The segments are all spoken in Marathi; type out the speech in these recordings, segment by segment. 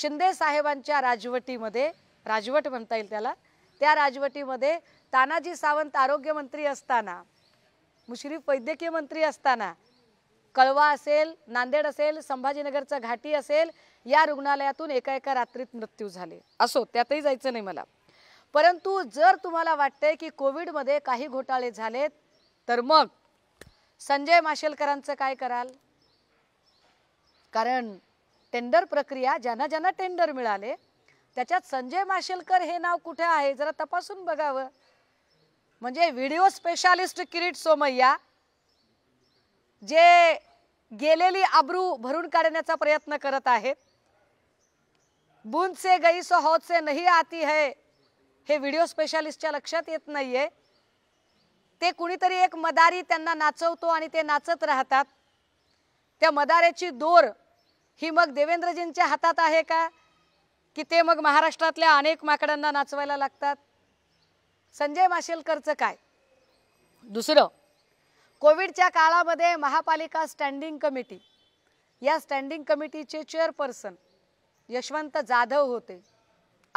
शिंदे साहेबांच्या राजवटीमध्ये राजवट म्हणता येईल त्याला त्या राजवटीमध्ये तानाजी सावंत आरोग्यमंत्री असताना मुश्रीफ वैद्यकीय मंत्री असताना कळवा असेल नांदेड असेल संभाजीनगरचा घाटी असेल या रुग्णालयातून एका एका रात्रीत मृत्यू झाले असो त्यातही जायचं नाही मला परंतु जर तुम्हाला वाटतंय की कोविडमध्ये काही घोटाळे झालेत तर मग संजय माशेलकरांचं काय कराल कारण टेंडर प्रक्रिया ज्यांना ज्यांना टेंडर मिळाले त्याच्यात संजय माशेलकर हे नाव कुठे आहे जरा तपासून बघावं म्हणजे व्हिडिओ स्पेशालिस्ट किरीट सोमय्या जे गेलेली आब्रू भरून काढण्याचा प्रयत्न करत आहेत बुंद से गई सो से नहीं आती है हे व्हिडिओ स्पेशालिस्टच्या लक्षात येत नाहीये ते कुणीतरी एक मदारी त्यांना नाचवतो आणि ते नाचत राहतात त्या मदाऱ्याची दोर ही मग देवेंद्रजींच्या हातात आहे का की ते मग महाराष्ट्रातल्या अनेक माकडांना नाचवायला लागतात संजय माशेलकरचं काय दुसरं कोविडच्या काळामध्ये महापालिका स्टँडिंग कमिटी या स्टँडिंग कमिटीचे चेअरपर्सन यशवंत जाधव होते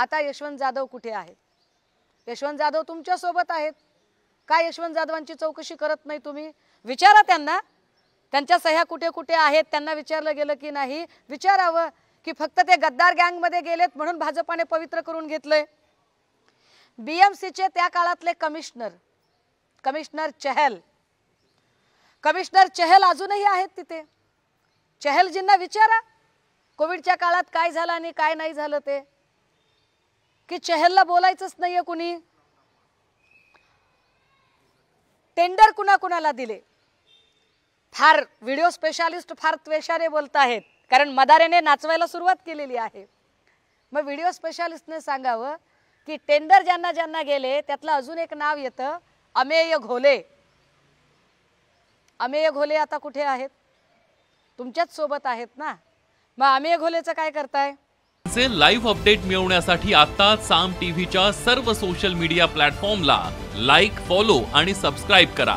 आता यशवंत जाधव कुठे आहेत यशवंत जाधव तुमच्यासोबत आहेत का यशवंत जाधवांची चौकशी करत नाही तुम्ही विचारा त्यांना त्यांच्या सह्या कुठे कुठे आहेत त्यांना विचारलं गेलं की नाही विचारावं की फक्त ते गद्दार गँगमध्ये गेलेत म्हणून भाजपाने पवित्र करून घेतलंय बीएमसीचे त्या काळातले commissioner commissioner Chahal commissioner Chahal अजूनही आहेत तिथे चहलजींना विचारा कोविडच्या काळात काय झालं आणि काय नाही झालं ते की चहलला बोलायचंच नाहीये कुणी टेंडर कुणाकुणाला दिले फार व्हिडिओ स्पेशालिस्ट फार त्वेषाने बोलत आहेत कारण मदारेने नाचवायला सुरुवात केलेली आहे मग व्हिडिओ स्पेशालिस्टने सांगावं की टेंडर ज्यांना ज्यांना गेले त्यातलं अजून एक नाव येतं अमेय घोले अमेय घोले आता कुठे आहेत तुमच्याच सोबत आहेत ना मग अमेय घोलेचं काय करताय जे लाईव्ह अपडेट मिळवण्यासाठी आता साम टीव्हीच्या सर्व सोशल मीडिया प्लॅटफॉर्मला लाईक फॉलो आणि सबस्क्राईब करा